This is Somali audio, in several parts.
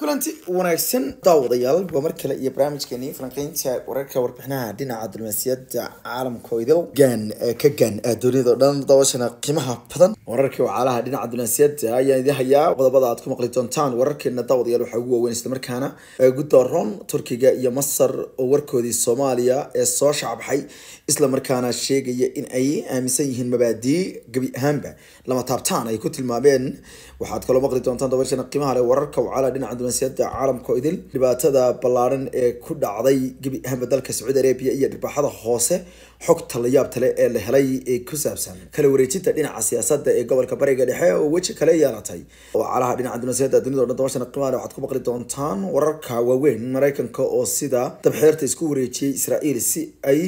kulanti wanaagsan daawadayaal waa mar kale iyo barnaamijkeenii falanqeynta wararka warbixinaha dhinaca dulmasiyada caalamka idil gaan ka gaan dunida o dhan daawashana qiimaha badan wararkii wacaalaha dhinaca dulmasiyada ayaan idin hayaa qodobada aad ku maqli doontaan wararkeena daawadayaal waxaa ugu waaweyn islamarkaana gudooron turkiga iyo masar oo warkoodii soomaaliya ee soo shacbaxay islamarkaana sheegaya in ay aaminsan yihiin mabaadii gebi ahaanba lama taabtaan ay ku tilmaameen waxaad kaloo maqli doontaan daawashana qiimaha leh wararka wacaalaha dhinaca diblomaasiyadda caalamka oo idil dhibaatada ballaaran ee ku dhacday gebi ahaanba dalka sacuudi arabia iyo dhibaaxada hoose xog talayaabtale ee la helay ee ku saabsan kala wareejinta dhinaca siyaasadda ee gobolka bariga dhexe oo weji kale yeelatay wacalaha dhinaca diblomaasiyadda dunida o dhan dabashan qiimaale waxaad ku maqli doontaan wararka waaweyn maraykanka oo sida dabxeerta isku wareejiyey israa'iil si ay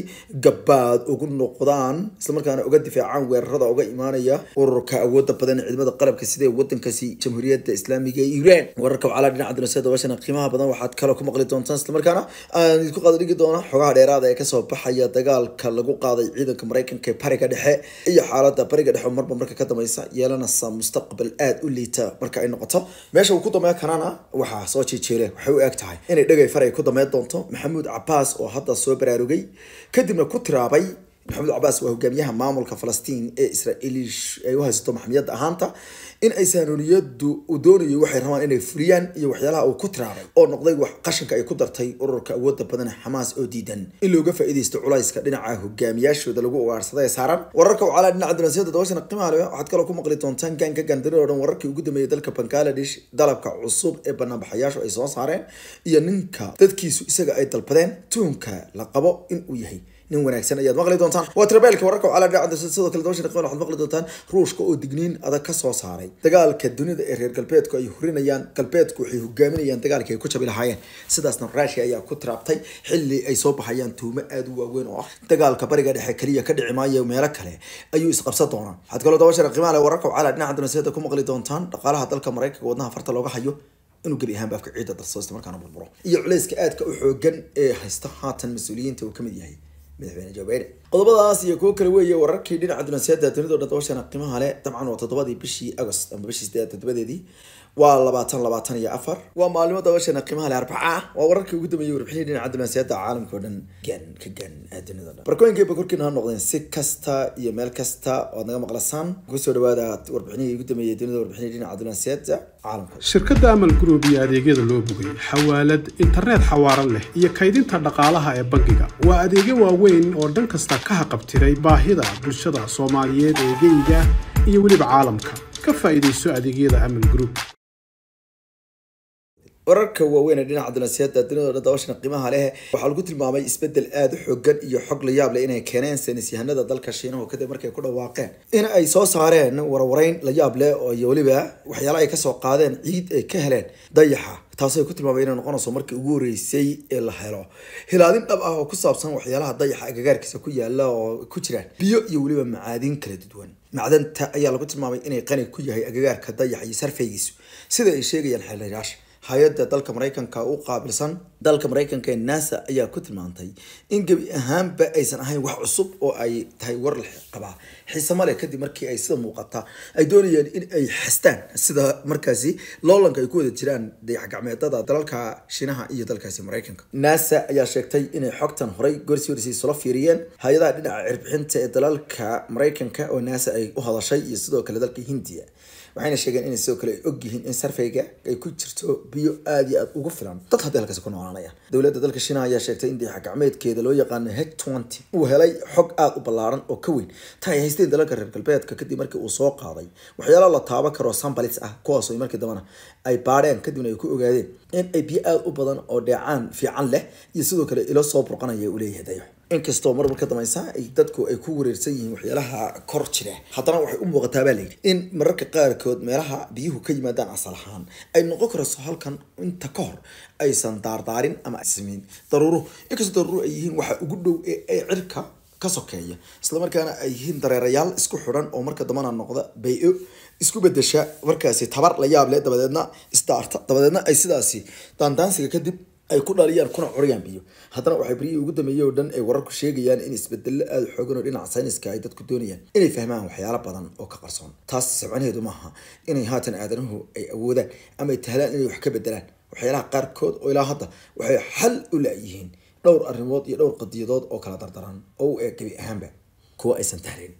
gabaad ugu noqdaan islamarkaana uga difaacaan weerarada uga imaanaya ururka awooda badan ciidamada qalabka sida waddankaasi jamhuuriyadda islaamiga ee iiraan wararka wacalaha dhinaca dhinaca daraasada washana qiimaha badan waxaad kale ku maqli doontaan islamarkaana aan ah, idinku qaadadhigi doona xogaha dheeraada ee kasoo baxaya dagaalka lagu qaaday ciidanka mareykanka ee bariga dhexe iyo xaalada bariga dhexe marba marka ka dambaysa yeelanaysa mustaqbal aada u liita marka ay noqoto meesha uu ku dambeeya kanana waxaa soo jeejeere waxay u eg tahay inay dhagay far ku dambeyn doonto maxamuud cabaas oo hadda soo baraarugay kadibna ku tiraabay maxamed cabaas waa hogaamiyaha maamulka falastiin ee israailish ay u haysato maxamiyad ahaanta in ay sahanoniyadu u doonayo waxay rabaan inay furiyaan iyo waxyaalaha uu ku tiraaray oo noqday wax qashanka ay ku dartay ururka awooda badan xamaas oo diidan in looga faa'iidaysto culayska dhinaca hogaamiyaashooda lagu ugaarsaday saaran wararka wacaalaa dhinaca dunaasiyada dabaysana qiimaha leh waxaad kaloo ku maqli doontaan gaanka gaandarin oo wararkii ugu dambeeyay dalka bangaladesh dalabka cusub ee banaanbaxayaashu ay soo saareen iyo ninka dadkiisu isaga ay dalbadeen tuunka la qabo inuu yahay nin wanaagsan ayaad maqli doontaan waa wararka waxaa la dhinaca sidoo kale doosha dhaqan waxaad maqli doontaan ruushka oo digniin adag ka soo saaray dagaalka dunida ee reer galbeedku ay hurinayaan galbeedku waxay hogaaminayaan dagaalkii ay ku jabi lahaayeen sidaasna ruushka ayaa ku tiraabtay xilli ay soo baxayaan tuumo aada u waaweyn oo ah dagaalka bariga dhexe kaliya ka dhici maayo meelo kale ayuu isqabsan doonaa waxaad kaloo doobashada qiimaha wararka waxaa la dhinaca dunasiyada ku maqli doontaan dhaqaalaha dalka maraykanka wadnaha farta looga hayo inuu gebi ahaanba afka ciidda dalsoosta markaana burburo iyo culayska aadka u xoogan ee haysta haatan mas-uuliyiinta uu ka mid yahay madaxweyne joe biden qodobadaas iyo kuwo kale weeye wararkii dhinaca dunaasiyada dunidao dhan dooshana qiimaha leh dabcan waa toddobadii bishii agost ama bishii sideed toddobadeedii waa labaatan labaatan iyo afar waa maalimo dooshana qiimaha leh arbaca ah waa wararkii ugu dambeeyey warbixinii dhinaca dunaasiyada caalamka o dhan gaan ka gaan dunida dhan barkooyinkii bakorkiina ha noqdeen si kasta iyo meel kasta oo naga maqlasaan kusoo dhawaada warbixinihii ugu dambeeyey dunida warbixinii dhinaca dunaasiyada shirkadda amal group iyo adeegyada loo bogay xawaalad internet xawaaran leh iyo kaydinta dhaqaalaha ee bangiga waa adeegyo waaweyn oo dhan kasta ka haqabtiray baahida bulshada soomaaliyeed ee eegeyga iyo weliba caalamka ka faa'iidayso adeegyada amal group wararka waaweyn ee dhinaca danaasiyada dunida o dhan daawashana qiimaha leh waxaa lagu tilmaamay isbedel aada u xoogan iyo xog la yaab leh inay keeneen saynisyahanada dalka shiinahu kadib markay ku dhawaaqeen in ay soo saareen warwareyn la yaab leh oo iyo weliba waxyaala ay kasoo qaadeen ciid ay ka heleen dayaxa taasoo ku tilmaamay inay noqonayso markii ugu horeysay ee la helo hilaadin dhab ah oo ku saabsan waxyaalaha dayaxa agagaarkiisa ku yaala oo ku jiraan biyo iyo weliba macaadin kala duwan macdanta ayaa lagu tilmaamay inay qani ku yahay agagaarka dayaxa iyo sarfaygiisu sida ay sheegayaan xeelirayaasha hay-adda dalka maraykanka u qaabilsan dalka maraykanka ee nasa ayaa ku tilmaantay in gebi ahaanba aysan ahayn wax cusub oo ay tahay war qabaa xiise male kadib markii ay sida muuqata ay doonayeen in ay xastaan sida markaasi loolanka ay ku wada jiraan dayaxgacmeedada dalalka shiinaha iyo dalkaasi maraykanka nasa ayaa sheegtay inay xogtan horay goorsi horsii fiiriyeen hay-adaha dhinaca cirbixinta ee dalalka maraykanka oo nasa ay u hadashay iyo sidoo kale dalka hindiya waxayna sheegeen in sidoo kale ay ogyihiin in sarfayga ay ku jirto biyo aada iyo aad ugu filan dad haddii halkaasi ku noolaanayaan dowladda dalka shiina ayaa sheegtay in diixa gacmeedkeeda loo yaqaano h twenty uu helay xog aada u ballaaran oo ka weyn ta ay haysteen dalalka reer galbeedka kadib markii uu soo qaaday waxyaalaha la taaban karo sambalits ah kuwaas ay markii dambana ay baadheen kadibna ay ku ogaadeen in ay biyo aada u badan oo dheecaan fiican leh iyo sidoo kale ilo soo burqanaya uu leeyahay dayax inkastoo marba ka dameysa ay dadku ay ku wareersan yihiin waxyaalaha kor jira haddana waxay u muuqataa baa layidhi in mararka qaarkood meelaha biyuhu ka yimaadaan asal ahaan ay noqon karayso halkan inta ka hor aysan daardaarin ama samayn daruuruhu inkastoo daruuruhu ay yihiin waxa ugu dhow ee ay cirka ka sokeeya islamarkaana ay yihiin dareerayaal isku xidhan oo marka dambana noqda bay-o isku bedesha markaasi tabar la yaab leh dabadeedna isdaarta dabadeedna ay sidaasi daandaansiga kadib ay ku dhaliyaan kuna curiyaan biyo haddana waxay beryihii ugu dambeeyey oo dhan ay wararku sheegayaan in isbedello aad u xoogan oo dhinaca sayniska ay dadku doonayaan inay fahmaan waxyaalo badan oo ka qarsoon taas sabcaneheedu maaha inay haatan aadanuhu ay awoodaan ama ay tahlaan inay wax ka bedelaan waxyaalaha qaarkood oo ilaa hadda waxay xal u la-yihiin dhowr arrimood iyo dhowr qadiyadood oo kala dardaran oo u eeg gebi ahaanba kuwa aysan tahlin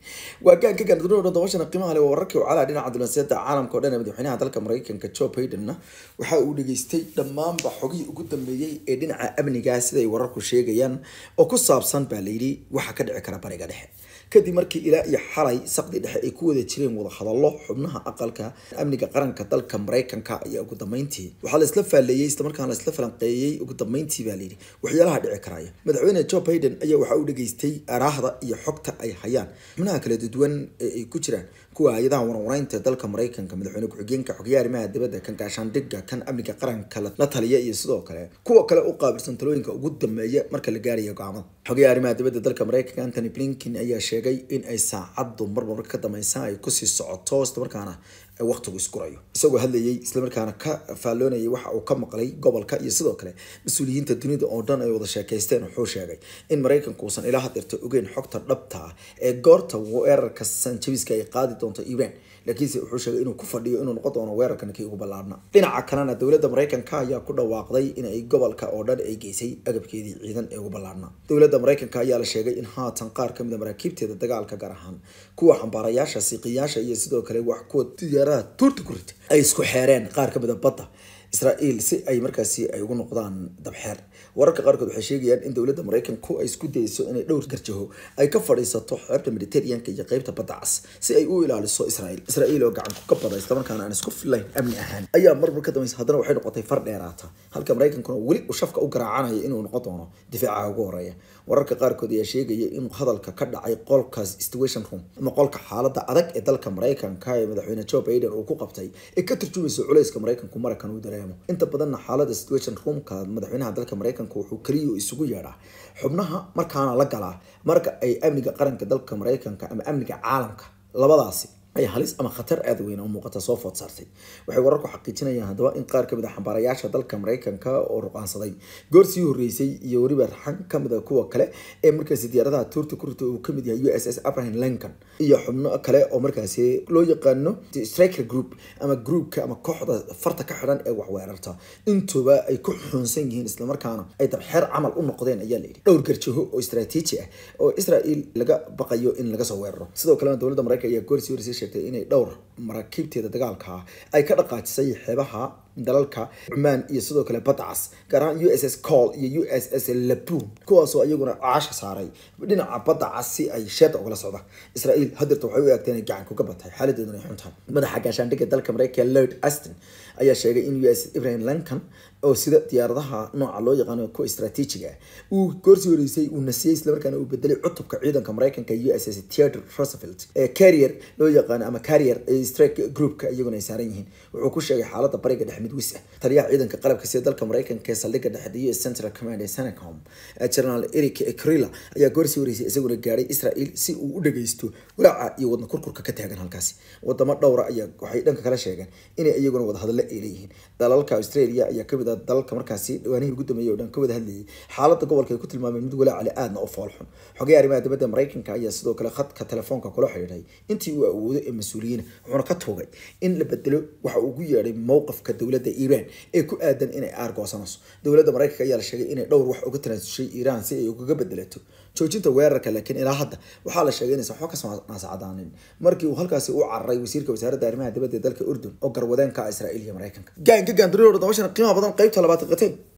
waagaan ka gaardaro dhan qiimaha leh wararkii ucalaa dhinaca diblanseeda caalamka o dhan madaxweynaha dalka mareykanka joe bidenna waxa uu dhageystay dhammaanba xogihii ugu dambeeyey ee dhinaca amnigaa siday wararku sheegayaan oo ku saabsan baa layidhi waxa ka dhici kara bariga dhexe kadib markii ilaa iyo xalay saqdi dhexe ay ku wada jireen wadahadallo xubnaha aqalka amniga qaranka dalka mareykanka ayaa ugu dambeyntii waxaa laisla faaleeyey islamarkaana laisla falanqeeyey ugu dambeyntii baa layidhi waxyaalaha dhici karaya madaxweyne joe biden ayaa waxa uu dhageystay araahda iyo xogta ay hayaan xubnaha kala duwan ee ay ku jiraan kuwa hay-adaha warwareynta dalka mareykanka madaxweyne ku-xigeenka xogya arrimaha dibadda kan gaashaandhigga kan amniga qaranka la taliya iyo sidoo kale kuwa kale u qaabilsan talooyinka ugu dambeeya marka la gaarayo go-aamada xogyaha arrimaha dibadda dalka mareykanka antony blinkin ayaa sheegay in ay saacaddu marba marka ka dambaysa ay kusii socoto islamarkaana waqtigu isgurayo isagoo hadlayay islamarkaana ka faalloonayay waxa uu ka maqlay gobolka iyo sidoo kale mas-uuliyiinta dunida oo dhan ay wada sheekaysteen wuxuu sheegay in maraykanku uusan ilaa hadeerta ogeyn xogta dhabta ah, ee goorta weerarka sanjabiska ay qaadi doonto iiraan laakiinse wuxuu sheegay inuu ku fadhiyo inuu noqon doono weerarkan kii ugu ballaadhna dhinaca kalena dowladda maraykanka ayaa ku dhawaaqday inay gobolka oo dhan ay geysay agabkeedii ciidan ee ugu ballaarna dowladda maraykanka ayaa la sheegay in haatan qaar ka mid ah maraakiibteeda dagaalka gaar ahaan kuwa xambaarayaasha siiqiyaasha iyo sidoo kale wax kuwa diyaaraha tuurta ku rita ay isku xeereen qaar ka mid ah badda israael si ay markaasi ay ugu noqdaan dabxeer wararka qaarkood waxay sheegayaan in dowladda maraykanku ay isku dayeyso inay dhowr garjaho ay ka fadhiisato xeebta mediterraneanka iyo qeybta badda cas si ay u ilaaliso israel israel oo gacanku ka bada islamarkaana aan isku filayn amni ahaan ayaa marmar ka dambaysa haddana waxay noqotay far dheeraata halka maraykankuna weli uu u garaacanayo inuu noqon doono difaacaha ugu horeeya wararka qaarkood ayaa sheegaya in hadalka ka dhacay qolkaas situation room ama qolka xaaladda adag ee dalka maraykanka ee madaxweyne joe biden uu ku qabtay ee ka turjumayso culayska maraykanku marakan uu dareemo dareemo inta badanna xaalada situation roomka madaxweynaha dalka mareykanka wuxuu keliya isugu yeedhaa xubnaha markaana la galaa marka ay amniga qaranka dalka mareykanka ama amniga caalamka labadaasi ayaa halis ama khatar aada weyn u muuqata soo food saartay waxay wararku xaqiijinayaan haddaba in qaar kamid ah xambaarayaasha dalka mareykanka oo ruqaansaday goor horreysay iyo weliba xan kamid a ah kuwa kale ee markaasi diyaaradaha tuurta ku ritay uu kamid yahay u s s abraham lincoln iyo xubno kale oo markaasi loo yaqaano striker group ama groupka ama kooxda farta ka xidhan ee waxweerarta intuba ay ku xuunsan yihiin islamarkaana ay dabxeer camal u noqdeen ayaa layidhi dhowr garjaho oo istraatiiji ah oo israel laga baqayo in laga soo weeraro sidoo kalena dowladda mareykan ayaa goor horreysay sheegtay inay dhowr maraakiibteeda dagaalka ah ay ka dhaqaajisay xeebaha dalalka cumaan iyo sidoo kale badcas gaar ahaan u s s col iyo u s s labun kuwaasoo iyaguna caasha saaray dhinaca badda si ay sheeda ugala socda israel hadirta waxay u eegtay inay gacanku ka batay xaaladeeduna ay xuntahay madaxa gaashaandhigga dalka mareykanka lord aston ayaa sheegay in u s ibrahim lincoln oo sida diyaaradaha nooca loo yaqaano ku istraatiijiga ah uu goorsi horeysay uu nasiyey islamarkaana uu bedelay cutubka ciidanka mareykanka u s s theodore roosevelt ee carrier loo yaqaano ama carrier strike groupka iyaguna ay saaran yihiin wuxuu ku sheegay xaaladda bariga dhex mid wis ah taliyaha ciidanka qalabka sida dalka mareykanka ee saldhigga dhexe iyo central command ee senacom generaal eric ekrila ayaa goorsi wareysay isaguna gaadhay israel si uu u dhageysto walaaca iyo wadna kurkurka ka taagan halkaasi wadamo dhowra ayaa waxay dhanka kala sheegeen inay iyaguna wadahadalo ay leeyihiin dalalka australia ayaa kamid ah dalalka markaasi dhawaanihii ugu dambeeyay oo dhan ka wada hadlayay xaaladda gobolka ay ku tilmaameen mid walaaca aadna u foolxun xogaha arrimaha dibadda mareykanka ayaa sidoo kale khadka telefoonka kula xidhiidhay intii uu awoodo ee mas-uuliyiina wuxuuna ka toogay in la bedelo waxa uu ugu yeedhay mowqafka dowladda dowladda iiraan ee ku aadan inay aargoosanayso dowladda maraykanka ayaa la sheegay inay dhowr wax uga tanaasushay iiraan si ay ugaga bedelato joojinta weerarka laakiin ilaa hadda waxaa la sheegay inaysan waxba ka naasacadaanin markii uu halkaasi u cararay wasiirka wasaaradda arrimaha dibadda ee dalka urdun oo garwadeenka ah israa'iil iyo maraykanka gaanka gaandaroora dabashan qiimaha badan qaybta labaad qateen